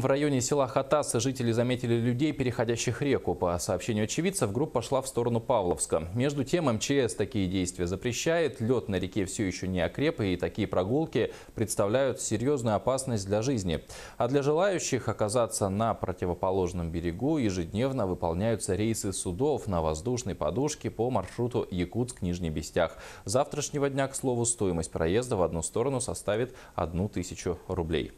В районе села Хатас жители заметили людей, переходящих реку. По сообщению очевидцев, группа шла в сторону Павловска. Между тем, МЧС такие действия запрещает. Лед на реке все еще не окреп, и такие прогулки представляют серьезную опасность для жизни. А для желающих оказаться на противоположном берегу ежедневно выполняются рейсы судов на воздушной подушке по маршруту Якутск-Нижний Бестях. Завтрашнего дня, к слову, стоимость проезда в одну сторону составит 1000 рублей.